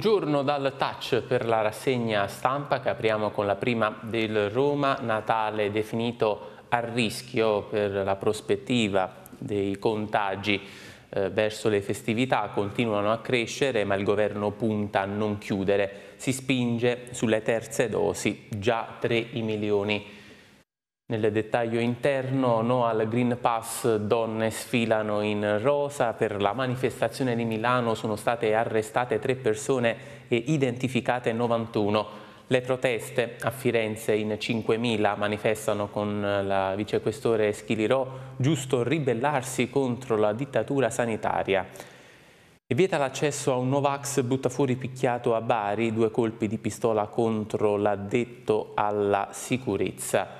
giorno dal touch per la rassegna stampa che apriamo con la prima del Roma, Natale definito a rischio per la prospettiva dei contagi eh, verso le festività continuano a crescere ma il governo punta a non chiudere, si spinge sulle terze dosi, già 3 i milioni nel dettaglio interno, no al Green Pass, donne sfilano in rosa, per la manifestazione di Milano sono state arrestate tre persone e identificate 91. Le proteste a Firenze in 5.000 manifestano con la vicequestore Schilirò giusto ribellarsi contro la dittatura sanitaria. E vieta l'accesso a un Novax butta fuori picchiato a Bari, due colpi di pistola contro l'addetto alla sicurezza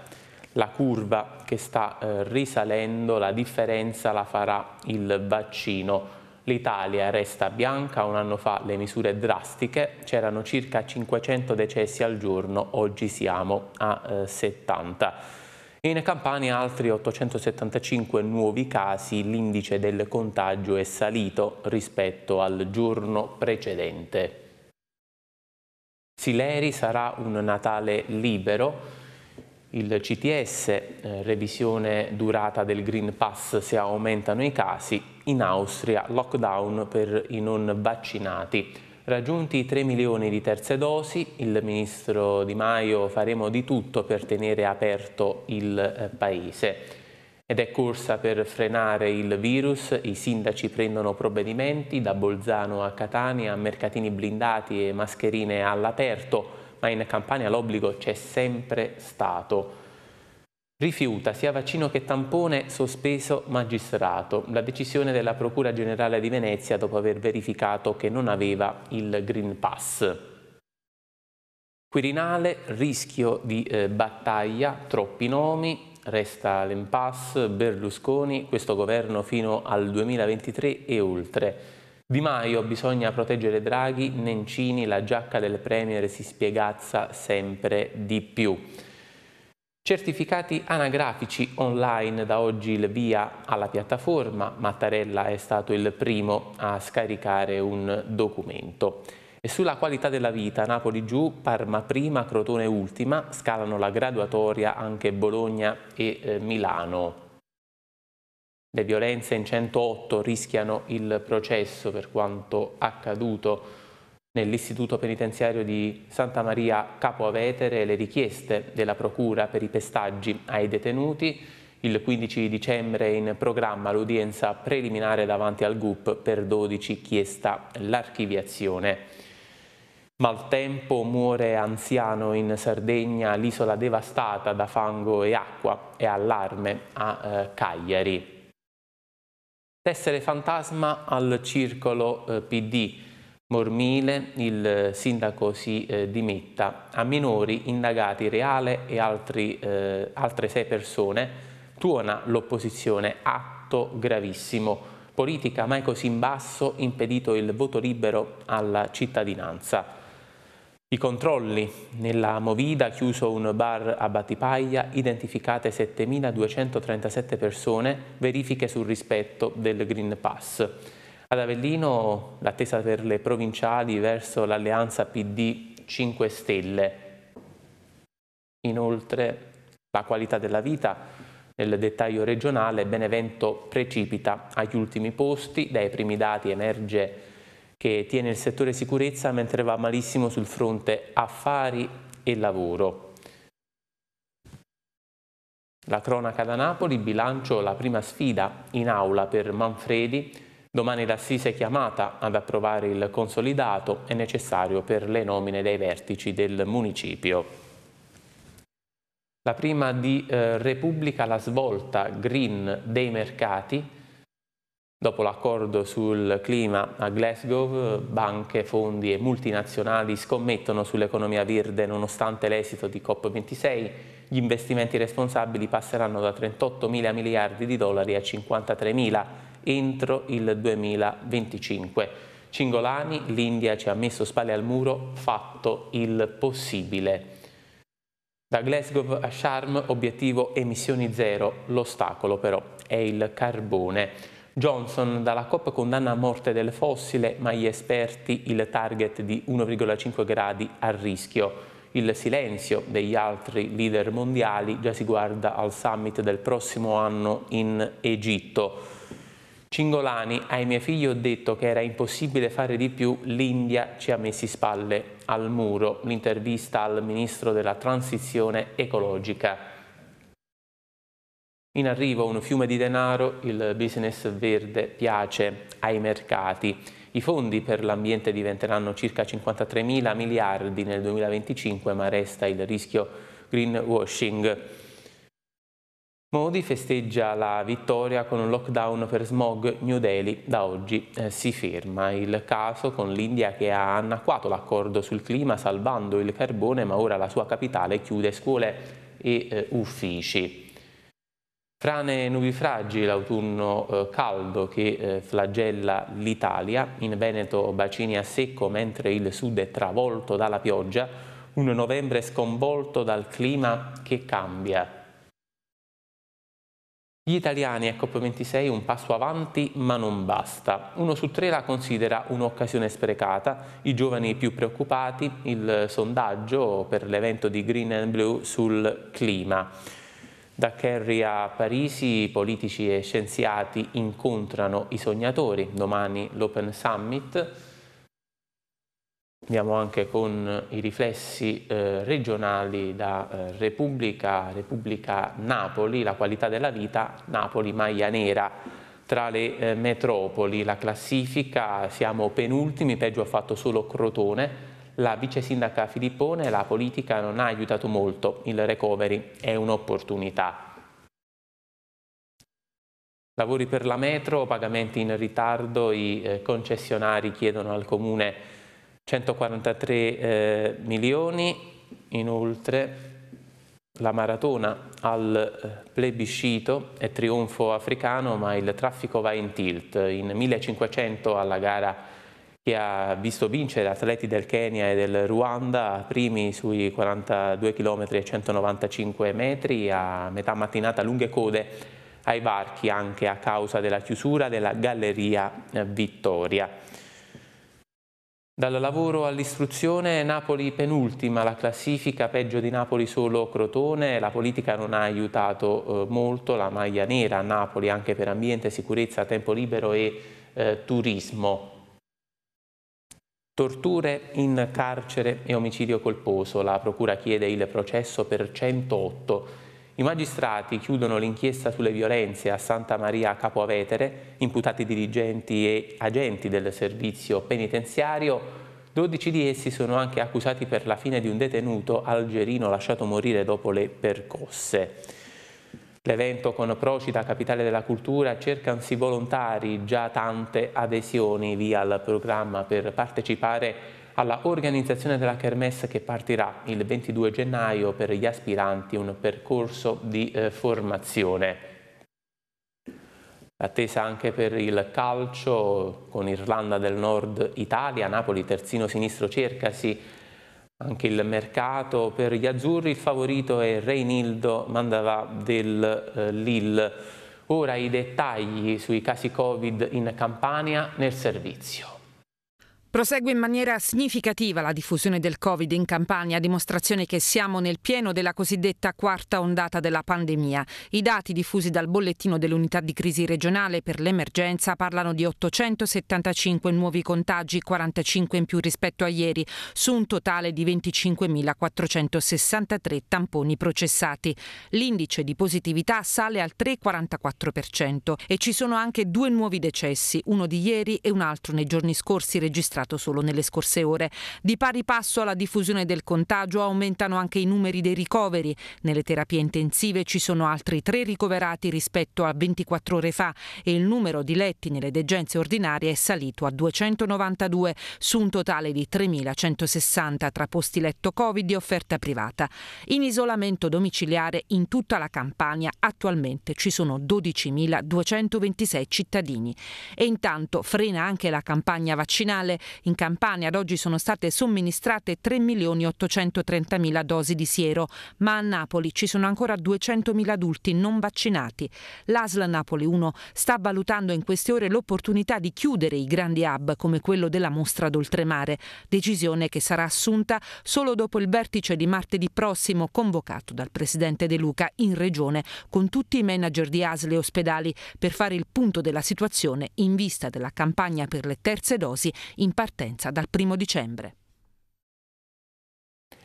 la curva che sta eh, risalendo, la differenza la farà il vaccino. L'Italia resta bianca, un anno fa le misure drastiche, c'erano circa 500 decessi al giorno, oggi siamo a eh, 70. In Campania altri 875 nuovi casi, l'indice del contagio è salito rispetto al giorno precedente. Sileri sarà un Natale libero, il CTS, eh, revisione durata del Green Pass se aumentano i casi, in Austria lockdown per i non vaccinati. Raggiunti i 3 milioni di terze dosi, il ministro Di Maio faremo di tutto per tenere aperto il eh, paese. Ed è corsa per frenare il virus, i sindaci prendono provvedimenti da Bolzano a Catania, mercatini blindati e mascherine all'aperto, ma in Campania l'obbligo c'è sempre stato. Rifiuta sia vaccino che tampone sospeso magistrato. La decisione della Procura Generale di Venezia dopo aver verificato che non aveva il Green Pass. Quirinale, rischio di eh, battaglia, troppi nomi, resta l'impasse, Berlusconi, questo governo fino al 2023 e oltre. Di Maio bisogna proteggere Draghi, Nencini, la giacca del Premier si spiegazza sempre di più. Certificati anagrafici online, da oggi il via alla piattaforma, Mattarella è stato il primo a scaricare un documento. E sulla qualità della vita, Napoli giù, Parma prima, Crotone ultima, scalano la graduatoria anche Bologna e eh, Milano. Le violenze in 108 rischiano il processo per quanto accaduto nell'istituto penitenziario di Santa Maria Capo Avetere le richieste della procura per i pestaggi ai detenuti. Il 15 dicembre è in programma l'udienza preliminare davanti al GUP per 12 chiesta l'archiviazione. Maltempo muore anziano in Sardegna, l'isola devastata da fango e acqua e allarme a eh, Cagliari. Tessere fantasma al circolo eh, PD. Mormile, il eh, sindaco si eh, dimetta. A minori, indagati Reale e altri, eh, altre sei persone, tuona l'opposizione, atto gravissimo. Politica mai così in basso, impedito il voto libero alla cittadinanza. I controlli. Nella Movida, chiuso un bar a Battipaglia, identificate 7.237 persone, verifiche sul rispetto del Green Pass. Ad Avellino l'attesa per le provinciali verso l'alleanza PD 5 Stelle. Inoltre la qualità della vita. Nel dettaglio regionale Benevento precipita agli ultimi posti, dai primi dati emerge che tiene il settore sicurezza mentre va malissimo sul fronte affari e lavoro. La cronaca da Napoli, bilancio la prima sfida in aula per Manfredi, domani l'assise è chiamata ad approvare il consolidato è necessario per le nomine dei vertici del municipio. La prima di eh, Repubblica la svolta green dei mercati, Dopo l'accordo sul clima a Glasgow, banche, fondi e multinazionali scommettono sull'economia verde nonostante l'esito di COP26. Gli investimenti responsabili passeranno da 38 mila miliardi di dollari a 53 mila entro il 2025. Cingolani, l'India ci ha messo spalle al muro, fatto il possibile. Da Glasgow a Sharm, obiettivo emissioni zero, l'ostacolo però è il carbone. Johnson dalla COP condanna a morte del fossile, ma gli esperti il target di 1,5 gradi a rischio. Il silenzio degli altri leader mondiali già si guarda al summit del prossimo anno in Egitto. Cingolani, ai miei figli ho detto che era impossibile fare di più, l'India ci ha messi spalle al muro. L'intervista al ministro della transizione ecologica. In arrivo un fiume di denaro, il business verde piace ai mercati. I fondi per l'ambiente diventeranno circa 53 mila miliardi nel 2025, ma resta il rischio greenwashing. Modi festeggia la vittoria con un lockdown per smog New Delhi. Da oggi eh, si ferma il caso con l'India che ha annacquato l'accordo sul clima salvando il carbone, ma ora la sua capitale chiude scuole e eh, uffici. Frane nubifragi, l'autunno eh, caldo che eh, flagella l'Italia, in Veneto bacini a secco mentre il sud è travolto dalla pioggia, un novembre sconvolto dal clima che cambia. Gli italiani a COP26 ecco, un passo avanti ma non basta. Uno su tre la considera un'occasione sprecata, i giovani più preoccupati, il sondaggio per l'evento di Green and Blue sul clima. Da Kerry a Parisi politici e scienziati incontrano i sognatori, domani l'Open Summit. Andiamo anche con i riflessi eh, regionali da eh, Repubblica, Repubblica Napoli, la qualità della vita, Napoli maglia nera. Tra le eh, metropoli la classifica siamo penultimi, peggio ha fatto solo Crotone, la vice sindaca Filippone la politica non ha aiutato molto, il recovery è un'opportunità. Lavori per la metro, pagamenti in ritardo, i eh, concessionari chiedono al comune 143 eh, milioni, inoltre la maratona al eh, plebiscito è trionfo africano ma il traffico va in tilt, in 1500 alla gara che ha visto vincere atleti del Kenya e del Ruanda, primi sui 42 km e 195 metri, a metà mattinata lunghe code ai varchi anche a causa della chiusura della Galleria eh, Vittoria. Dal lavoro all'istruzione, Napoli penultima, la classifica peggio di Napoli solo Crotone, la politica non ha aiutato eh, molto, la maglia nera a Napoli anche per ambiente, sicurezza, tempo libero e eh, turismo. Torture in carcere e omicidio colposo. La procura chiede il processo per 108 i magistrati chiudono l'inchiesta sulle violenze a Santa Maria Capo Avetere, imputati dirigenti e agenti del servizio penitenziario. 12 di essi sono anche accusati per la fine di un detenuto algerino lasciato morire dopo le percosse. L'evento con Procita, capitale della cultura, cercansi volontari, già tante adesioni via al programma per partecipare alla organizzazione della Kermesse che partirà il 22 gennaio per gli aspiranti un percorso di eh, formazione. L'attesa anche per il calcio con Irlanda del Nord Italia, Napoli terzino sinistro cercasi anche il mercato per gli azzurri, il favorito è Reinildo Mandava del eh, Lille. Ora i dettagli sui casi Covid in Campania nel servizio. Prosegue in maniera significativa la diffusione del Covid in Campania, a dimostrazione che siamo nel pieno della cosiddetta quarta ondata della pandemia. I dati diffusi dal bollettino dell'unità di crisi regionale per l'emergenza parlano di 875 nuovi contagi, 45 in più rispetto a ieri, su un totale di 25.463 tamponi processati. L'indice di positività sale al 3,44% e ci sono anche due nuovi decessi, uno di ieri e un altro nei giorni scorsi registrati registrato solo nelle scorse ore. Di pari passo alla diffusione del contagio aumentano anche i numeri dei ricoveri. Nelle terapie intensive ci sono altri tre ricoverati rispetto a 24 ore fa e il numero di letti nelle degenze ordinarie è salito a 292 su un totale di 3.160 tra posti letto Covid e offerta privata. In isolamento domiciliare in tutta la Campania attualmente ci sono 12.226 cittadini. E intanto frena anche la campagna vaccinale in Campania ad oggi sono state somministrate 3.830.000 dosi di siero, ma a Napoli ci sono ancora 200.000 adulti non vaccinati. L'ASL Napoli 1 sta valutando in queste ore l'opportunità di chiudere i grandi hub come quello della mostra d'oltremare, decisione che sarà assunta solo dopo il vertice di martedì prossimo convocato dal presidente De Luca in regione con tutti i manager di ASL e ospedali per fare il punto della situazione in vista della campagna per le terze dosi in partenza dal primo dicembre.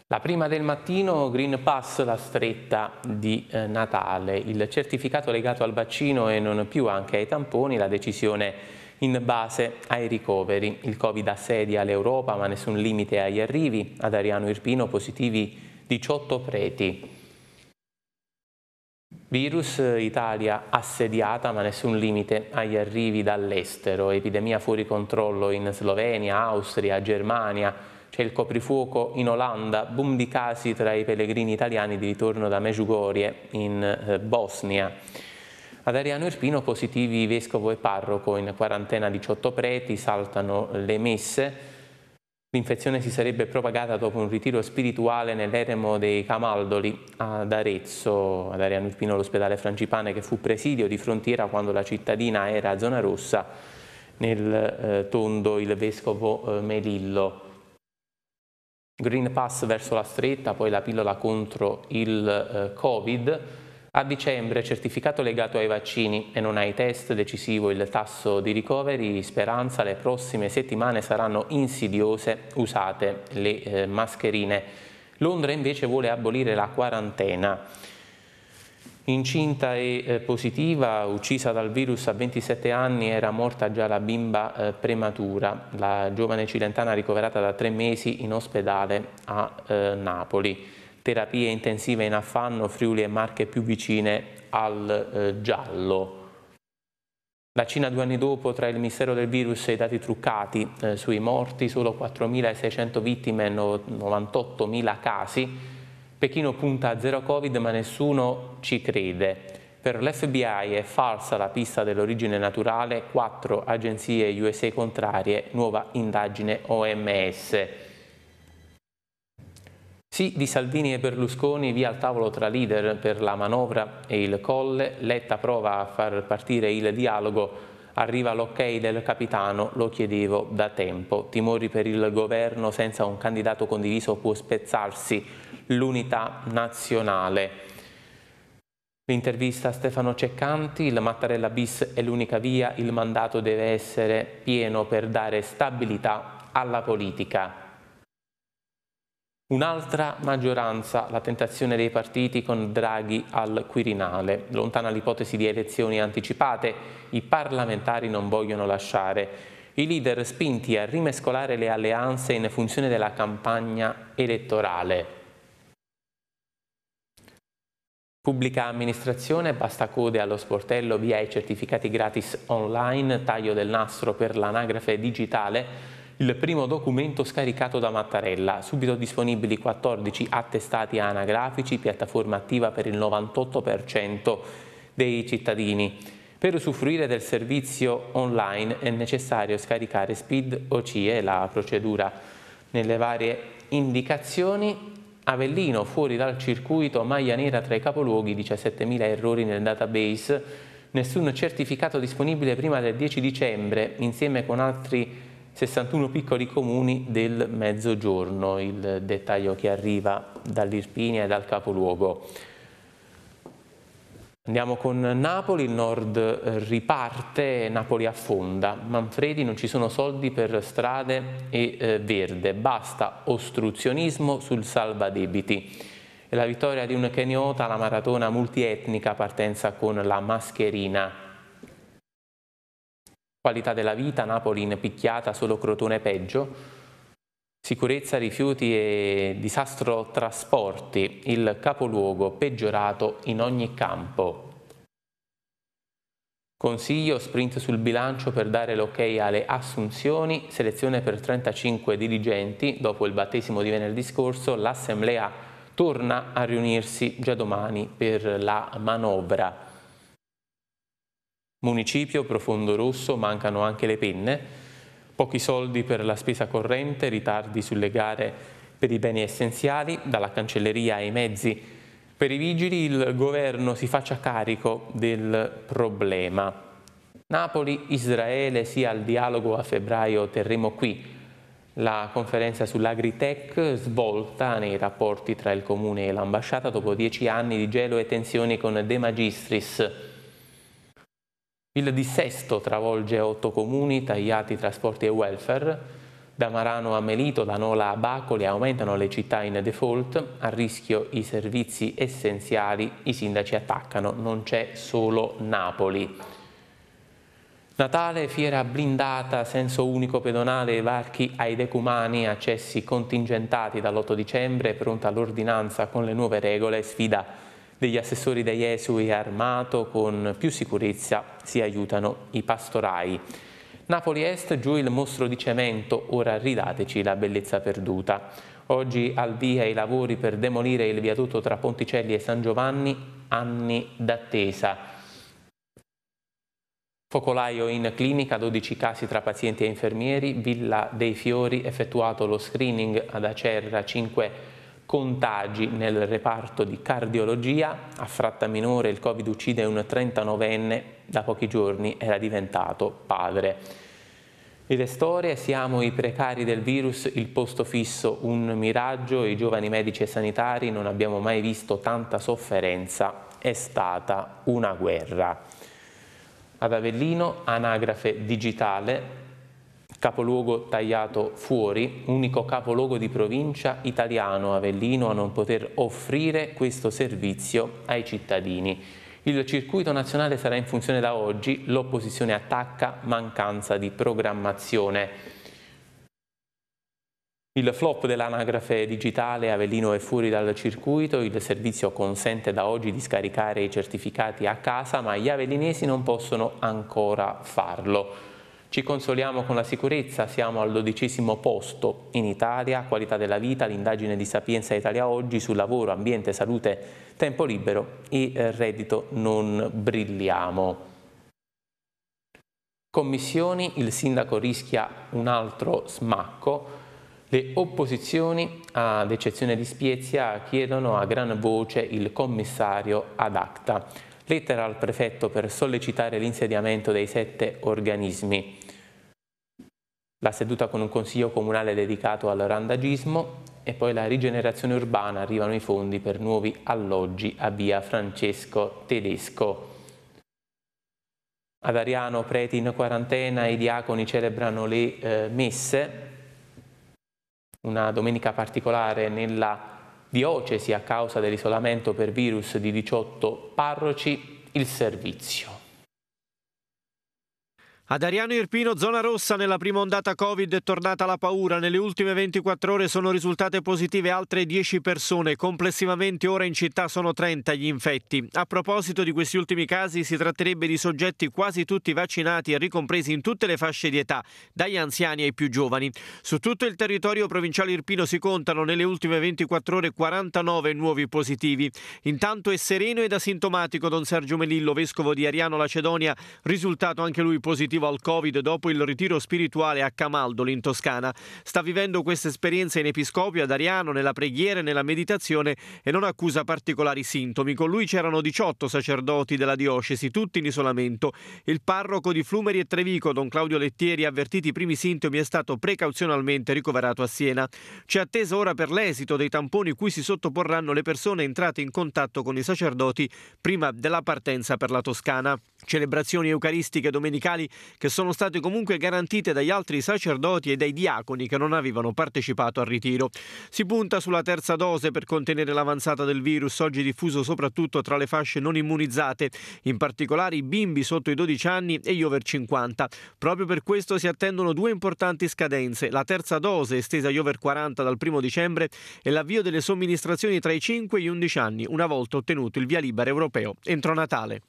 La prima del mattino Green Pass, la stretta di eh, Natale, il certificato legato al vaccino e non più anche ai tamponi, la decisione in base ai ricoveri. Il Covid assedia l'Europa ma nessun limite agli arrivi. Ad Ariano Irpino positivi 18 preti. Virus eh, Italia assediata ma nessun limite agli arrivi dall'estero, epidemia fuori controllo in Slovenia, Austria, Germania, c'è il coprifuoco in Olanda, boom di casi tra i pellegrini italiani di ritorno da Meggiugorie in eh, Bosnia. Ad Ariano Irpino positivi vescovo e parroco, in quarantena 18 preti, saltano le messe, L'infezione si sarebbe propagata dopo un ritiro spirituale nell'eremo dei Camaldoli ad Arezzo, ad Ariano Irpino all'ospedale Frangipane che fu presidio di frontiera quando la cittadina era a zona rossa nel eh, tondo il vescovo eh, Melillo. Green Pass verso la stretta, poi la pillola contro il eh, Covid a dicembre, certificato legato ai vaccini e non ai test, decisivo il tasso di ricoveri, speranza le prossime settimane saranno insidiose, usate le eh, mascherine. Londra invece vuole abolire la quarantena. Incinta e eh, positiva, uccisa dal virus a 27 anni, era morta già la bimba eh, prematura, la giovane cilentana ricoverata da tre mesi in ospedale a eh, Napoli terapie intensive in affanno Friuli e Marche più vicine al eh, giallo. La Cina due anni dopo, tra il mistero del virus e i dati truccati eh, sui morti, solo 4.600 vittime e 98.000 casi, Pechino punta a zero Covid ma nessuno ci crede. Per l'FBI è falsa la pista dell'origine naturale, quattro agenzie USA contrarie, nuova indagine OMS. Sì di Salvini e Berlusconi via al tavolo tra leader per la manovra e il colle, Letta prova a far partire il dialogo, arriva l'ok del capitano, lo chiedevo da tempo, timori per il governo senza un candidato condiviso può spezzarsi, l'unità nazionale. L'intervista a Stefano Ceccanti, il Mattarella bis è l'unica via, il mandato deve essere pieno per dare stabilità alla politica. Un'altra maggioranza, la tentazione dei partiti con Draghi al Quirinale. Lontana l'ipotesi di elezioni anticipate, i parlamentari non vogliono lasciare. I leader spinti a rimescolare le alleanze in funzione della campagna elettorale. Pubblica amministrazione, basta code allo sportello via i certificati gratis online, taglio del nastro per l'anagrafe digitale, il primo documento scaricato da Mattarella, subito disponibili 14 attestati anagrafici, piattaforma attiva per il 98% dei cittadini. Per usufruire del servizio online è necessario scaricare SPID o CIE, la procedura nelle varie indicazioni. Avellino fuori dal circuito, maglia nera tra i capoluoghi, 17.000 errori nel database, nessun certificato disponibile prima del 10 dicembre, insieme con altri 61 piccoli comuni del Mezzogiorno, il dettaglio che arriva dall'Irpinia e dal capoluogo. Andiamo con Napoli, il nord riparte, Napoli affonda. Manfredi non ci sono soldi per strade e eh, verde, basta ostruzionismo sul salvadebiti. E la vittoria di un keniota alla maratona multietnica partenza con la mascherina Qualità della vita, Napoli in picchiata, solo Crotone peggio. Sicurezza rifiuti e disastro trasporti, il capoluogo peggiorato in ogni campo. Consiglio sprint sul bilancio per dare l'ok ok alle assunzioni, selezione per 35 dirigenti, dopo il battesimo di venerdì scorso l'Assemblea torna a riunirsi già domani per la manovra. Municipio, profondo rosso, mancano anche le penne, pochi soldi per la spesa corrente, ritardi sulle gare per i beni essenziali, dalla cancelleria ai mezzi. Per i vigili il governo si faccia carico del problema. Napoli, Israele, sia al dialogo a febbraio terremo qui. La conferenza sull'agritech svolta nei rapporti tra il comune e l'ambasciata dopo dieci anni di gelo e tensioni con De Magistris. Il dissesto travolge otto comuni tagliati trasporti e welfare, da Marano a Melito, da Nola a Bacoli aumentano le città in default, a rischio i servizi essenziali, i sindaci attaccano, non c'è solo Napoli. Natale, fiera blindata, senso unico pedonale, varchi ai decumani, accessi contingentati dall'8 dicembre, pronta l'ordinanza con le nuove regole, sfida degli assessori da Jesui armato con più sicurezza si aiutano i pastorai. Napoli Est, giù il mostro di cemento, ora ridateci la bellezza perduta. Oggi al via i lavori per demolire il viadotto tra Ponticelli e San Giovanni, anni d'attesa. Focolaio in clinica, 12 casi tra pazienti e infermieri, Villa dei Fiori, effettuato lo screening ad Acerra, 5 contagi nel reparto di cardiologia, a fratta minore il Covid uccide un 39enne, da pochi giorni era diventato padre. le storie, siamo i precari del virus, il posto fisso, un miraggio, i giovani medici e sanitari non abbiamo mai visto tanta sofferenza, è stata una guerra. Ad Avellino, anagrafe digitale, capoluogo tagliato fuori, unico capoluogo di provincia italiano Avellino a non poter offrire questo servizio ai cittadini. Il circuito nazionale sarà in funzione da oggi, l'opposizione attacca mancanza di programmazione. Il flop dell'anagrafe digitale Avellino è fuori dal circuito, il servizio consente da oggi di scaricare i certificati a casa ma gli avellinesi non possono ancora farlo. Ci consoliamo con la sicurezza, siamo al dodicesimo posto in Italia, qualità della vita, l'indagine di Sapienza Italia oggi su lavoro, ambiente, salute, tempo libero e eh, reddito non brilliamo. Commissioni, il sindaco rischia un altro smacco, le opposizioni, ad eccezione di Spiezia, chiedono a gran voce il commissario ad acta. Lettera al prefetto per sollecitare l'insediamento dei sette organismi la seduta con un consiglio comunale dedicato al randagismo e poi la rigenerazione urbana arrivano i fondi per nuovi alloggi a via Francesco Tedesco. Ad Ariano preti in quarantena i diaconi celebrano le eh, messe, una domenica particolare nella diocesi a causa dell'isolamento per virus di 18 parroci, il servizio. Ad Ariano Irpino, zona rossa, nella prima ondata Covid è tornata la paura. Nelle ultime 24 ore sono risultate positive altre 10 persone. Complessivamente ora in città sono 30 gli infetti. A proposito di questi ultimi casi, si tratterebbe di soggetti quasi tutti vaccinati e ricompresi in tutte le fasce di età, dagli anziani ai più giovani. Su tutto il territorio provinciale irpino si contano nelle ultime 24 ore 49 nuovi positivi. Intanto è sereno ed asintomatico Don Sergio Melillo, vescovo di Ariano Lacedonia, risultato anche lui positivo positivo al Covid dopo il ritiro spirituale a Camaldoli in Toscana. Sta vivendo questa esperienza in episcopio ad Ariano, nella preghiera e nella meditazione e non accusa particolari sintomi. Con lui c'erano 18 sacerdoti della diocesi, tutti in isolamento. Il parroco di Flumeri e Trevico, don Claudio Lettieri, avvertiti i primi sintomi, è stato precauzionalmente ricoverato a Siena. C'è attesa ora per l'esito dei tamponi cui si sottoporranno le persone entrate in contatto con i sacerdoti prima della partenza per la Toscana. Celebrazioni eucaristiche domenicali che sono state comunque garantite dagli altri sacerdoti e dai diaconi che non avevano partecipato al ritiro. Si punta sulla terza dose per contenere l'avanzata del virus, oggi diffuso soprattutto tra le fasce non immunizzate, in particolare i bimbi sotto i 12 anni e gli over 50. Proprio per questo si attendono due importanti scadenze, la terza dose estesa agli over 40 dal 1 dicembre e l'avvio delle somministrazioni tra i 5 e gli 11 anni, una volta ottenuto il via libera europeo entro Natale.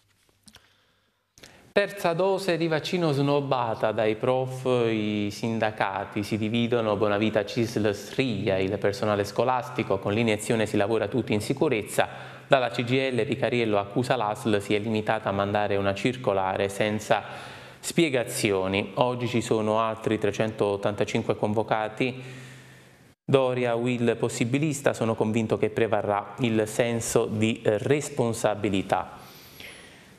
Terza dose di vaccino snobbata dai prof, i sindacati si dividono, Bonavita Cisl striglia il personale scolastico, con l'iniezione si lavora tutti in sicurezza, dalla CGL Picariello accusa l'ASL si è limitata a mandare una circolare senza spiegazioni. Oggi ci sono altri 385 convocati, Doria, Will, possibilista, sono convinto che prevarrà il senso di responsabilità.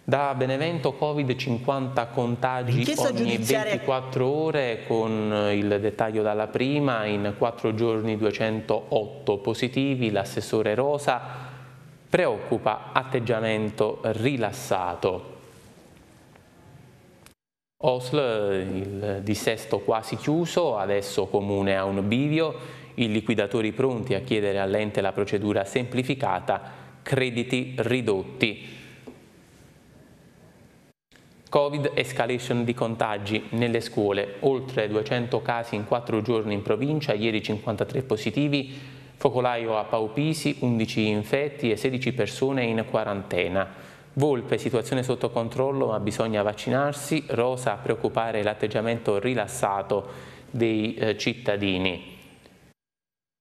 Da Benevento Covid 50 contagi Inchiesta ogni 24 ore con eh, il dettaglio dalla prima, in 4 giorni 208 positivi, l'assessore Rosa preoccupa atteggiamento rilassato. Osl, il dissesto quasi chiuso, adesso comune a un bivio, i liquidatori pronti a chiedere all'ente la procedura semplificata, crediti ridotti. Covid escalation di contagi nelle scuole, oltre 200 casi in 4 giorni in provincia, ieri 53 positivi, focolaio a Paupisi, 11 infetti e 16 persone in quarantena. Volpe, situazione sotto controllo ma bisogna vaccinarsi, Rosa a preoccupare l'atteggiamento rilassato dei eh, cittadini.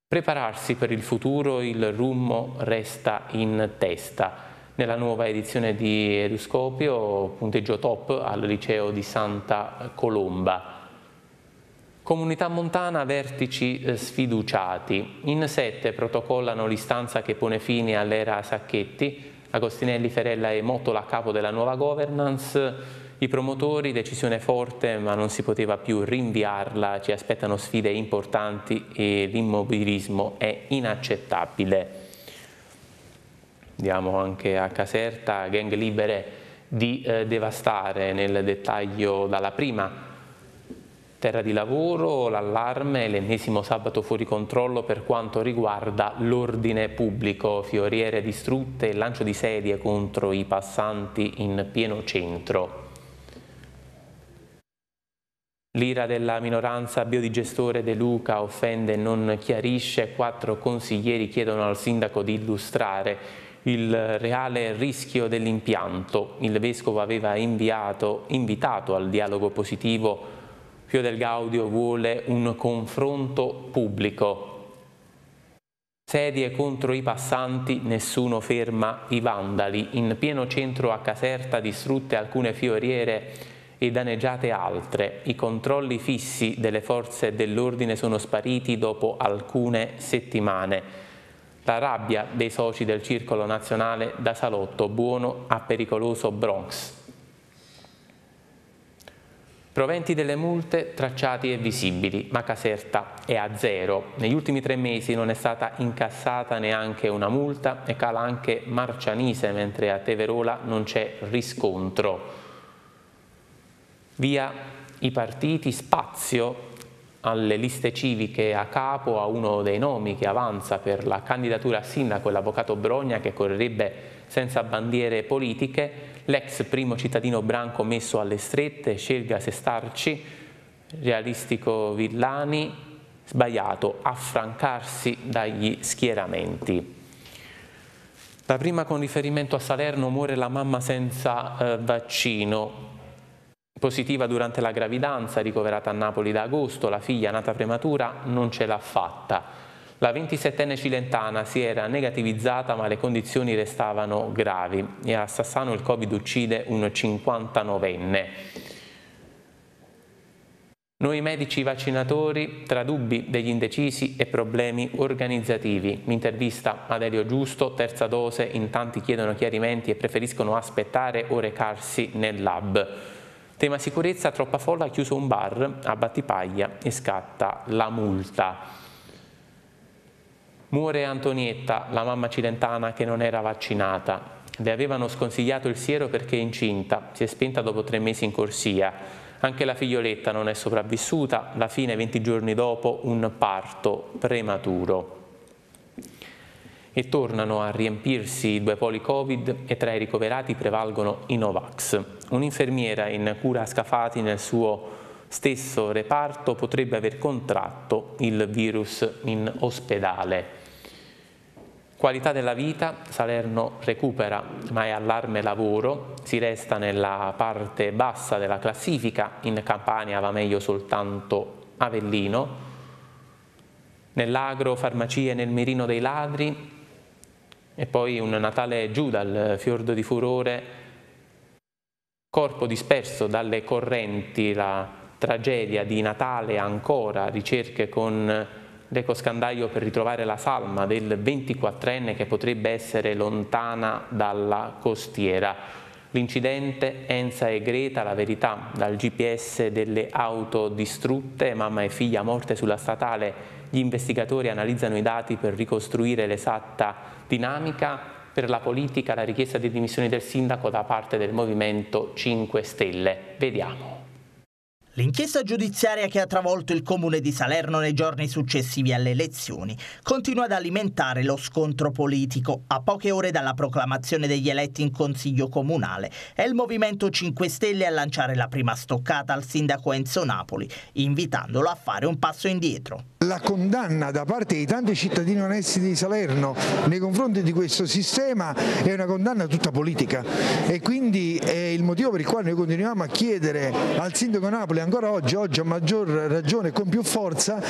Prepararsi per il futuro, il rummo resta in testa nella nuova edizione di Eduscopio, punteggio top al liceo di Santa Colomba. Comunità montana vertici eh, sfiduciati. In sette protocollano l'istanza che pone fine all'era Sacchetti, Agostinelli, Ferella e Mottola a capo della nuova governance. I promotori, decisione forte ma non si poteva più rinviarla, ci aspettano sfide importanti e l'immobilismo è inaccettabile andiamo anche a Caserta, gang libere di eh, devastare nel dettaglio dalla prima terra di lavoro, l'allarme, l'ennesimo sabato fuori controllo per quanto riguarda l'ordine pubblico, fioriere distrutte lancio di sedie contro i passanti in pieno centro. L'ira della minoranza biodigestore De Luca offende e non chiarisce, quattro consiglieri chiedono al sindaco di illustrare il reale rischio dell'impianto. Il Vescovo aveva inviato, invitato al dialogo positivo Pio del Gaudio vuole un confronto pubblico. Sedie contro i passanti, nessuno ferma i vandali. In pieno centro a Caserta distrutte alcune fioriere e danneggiate altre. I controlli fissi delle forze dell'ordine sono spariti dopo alcune settimane la rabbia dei soci del circolo nazionale da salotto buono a pericoloso Bronx. Proventi delle multe tracciati e visibili, ma Caserta è a zero. Negli ultimi tre mesi non è stata incassata neanche una multa e cala anche Marcianise, mentre a Teverola non c'è riscontro. Via i partiti, spazio alle liste civiche a capo a uno dei nomi che avanza per la candidatura a sindaco, l'avvocato Brogna, che correrebbe senza bandiere politiche, l'ex primo cittadino branco messo alle strette, scelga se starci, realistico Villani, sbagliato, affrancarsi dagli schieramenti. La prima con riferimento a Salerno muore la mamma senza eh, vaccino, Positiva durante la gravidanza, ricoverata a Napoli da agosto, la figlia nata prematura non ce l'ha fatta. La 27enne cilentana si era negativizzata ma le condizioni restavano gravi e a Sassano il Covid uccide un 59enne. Noi medici vaccinatori tra dubbi degli indecisi e problemi organizzativi. Intervista Adelio Giusto, terza dose, in tanti chiedono chiarimenti e preferiscono aspettare o recarsi nel lab. Tema sicurezza, troppa folla, ha chiuso un bar a Battipaglia e scatta la multa. Muore Antonietta, la mamma cilentana che non era vaccinata. Le avevano sconsigliato il siero perché è incinta, si è spenta dopo tre mesi in corsia. Anche la figlioletta non è sopravvissuta, la fine 20 giorni dopo un parto prematuro e tornano a riempirsi i due poli Covid e tra i ricoverati prevalgono i Novax. Un'infermiera in cura a Scafati nel suo stesso reparto potrebbe aver contratto il virus in ospedale. Qualità della vita, Salerno recupera, ma è allarme lavoro, si resta nella parte bassa della classifica, in Campania va meglio soltanto Avellino. Nell'agro, farmacie nel mirino dei ladri, e poi un Natale giù dal fiordo di furore, corpo disperso dalle correnti, la tragedia di Natale ancora, ricerche con l'ecoscandaio per ritrovare la salma del 24enne che potrebbe essere lontana dalla costiera. L'incidente, Enza e Greta, la verità, dal GPS delle auto distrutte, mamma e figlia morte sulla statale, gli investigatori analizzano i dati per ricostruire l'esatta dinamica per la politica la richiesta di dimissioni del sindaco da parte del Movimento 5 Stelle. Vediamo. L'inchiesta giudiziaria che ha travolto il comune di Salerno nei giorni successivi alle elezioni continua ad alimentare lo scontro politico. A poche ore dalla proclamazione degli eletti in consiglio comunale è il Movimento 5 Stelle a lanciare la prima stoccata al sindaco Enzo Napoli, invitandolo a fare un passo indietro. La condanna da parte di tanti cittadini onesti di Salerno nei confronti di questo sistema è una condanna tutta politica e quindi è il motivo per il quale noi continuiamo a chiedere al sindaco Napoli ancora oggi, oggi a maggior ragione, con più forza,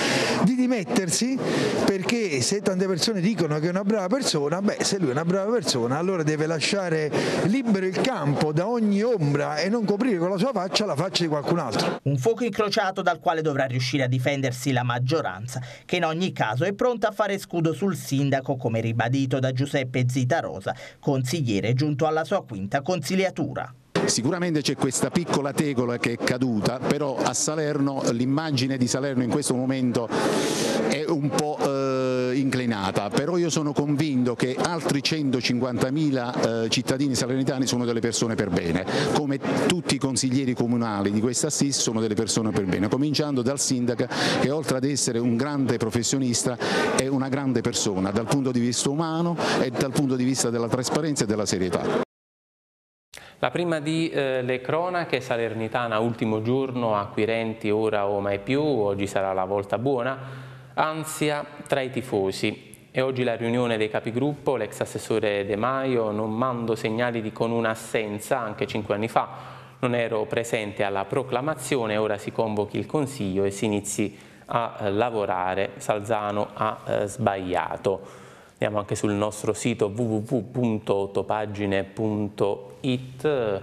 di dimettersi perché se tante persone dicono che è una brava persona, beh se lui è una brava persona allora deve lasciare libero il campo da ogni ombra e non coprire con la sua faccia la faccia di qualcun altro. Un fuoco incrociato dal quale dovrà riuscire a difendersi la maggioranza, che in ogni caso è pronta a fare scudo sul sindaco come ribadito da Giuseppe Zitarosa, consigliere giunto alla sua quinta consigliatura. Sicuramente c'è questa piccola tegola che è caduta, però a Salerno l'immagine di Salerno in questo momento è un po' eh, inclinata, però io sono convinto che altri 150.000 eh, cittadini salernitani sono delle persone per bene, come tutti i consiglieri comunali di questa SIS sono delle persone per bene, cominciando dal sindaco che oltre ad essere un grande professionista è una grande persona dal punto di vista umano e dal punto di vista della trasparenza e della serietà. La prima di eh, le cronache salernitana, ultimo giorno, acquirenti ora o mai più, oggi sarà la volta buona, ansia tra i tifosi. E oggi la riunione dei capigruppo, l'ex assessore De Maio, non mando segnali di con un'assenza, anche cinque anni fa non ero presente alla proclamazione, ora si convochi il Consiglio e si inizi a lavorare, Salzano ha eh, sbagliato. Andiamo anche sul nostro sito www.otopagine.it,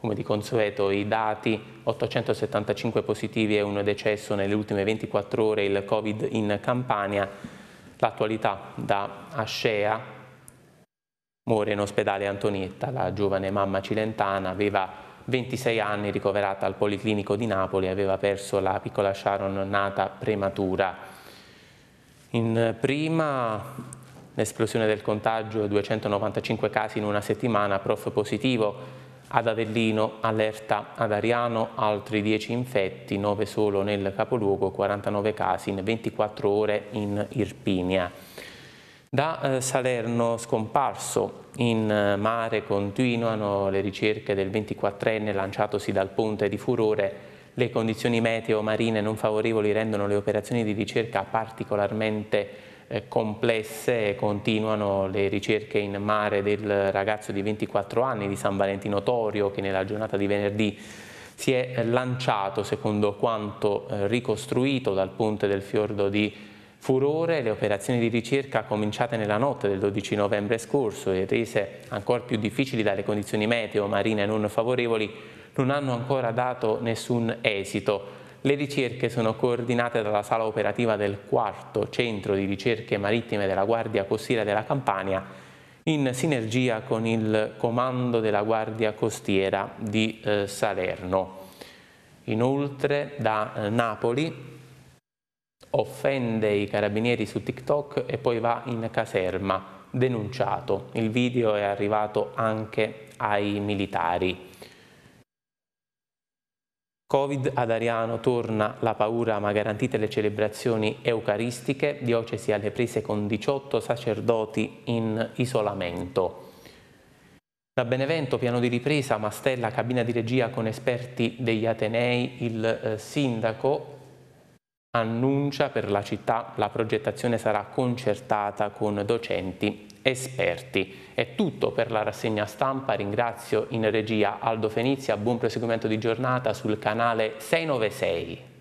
come di consueto i dati, 875 positivi e un decesso nelle ultime 24 ore il Covid in Campania, l'attualità da Ascea, muore in ospedale Antonietta, la giovane mamma cilentana aveva 26 anni, ricoverata al Policlinico di Napoli, aveva perso la piccola Sharon nata prematura. In prima l'esplosione del contagio, 295 casi in una settimana, prof positivo ad Avellino, allerta ad Ariano, altri 10 infetti, 9 solo nel capoluogo, 49 casi in 24 ore in Irpinia. Da eh, Salerno scomparso in eh, mare continuano le ricerche del 24enne lanciatosi dal ponte di furore. Le condizioni meteo marine non favorevoli rendono le operazioni di ricerca particolarmente difficili eh, complesse, continuano le ricerche in mare del ragazzo di 24 anni di San Valentino Torio che nella giornata di venerdì si è lanciato secondo quanto eh, ricostruito dal ponte del fiordo di Furore, le operazioni di ricerca cominciate nella notte del 12 novembre scorso e rese ancora più difficili dalle condizioni meteo, marine non favorevoli, non hanno ancora dato nessun esito. Le ricerche sono coordinate dalla sala operativa del quarto centro di ricerche marittime della Guardia Costiera della Campania in sinergia con il comando della Guardia Costiera di eh, Salerno. Inoltre da eh, Napoli offende i carabinieri su TikTok e poi va in caserma, denunciato. Il video è arrivato anche ai militari. Covid ad Ariano torna la paura ma garantite le celebrazioni eucaristiche, diocesi alle prese con 18 sacerdoti in isolamento. Da Benevento, piano di ripresa, Mastella, cabina di regia con esperti degli Atenei, il eh, sindaco annuncia per la città la progettazione sarà concertata con docenti esperti. È tutto per la rassegna stampa, ringrazio in regia Aldo Fenizia, buon proseguimento di giornata sul canale 696.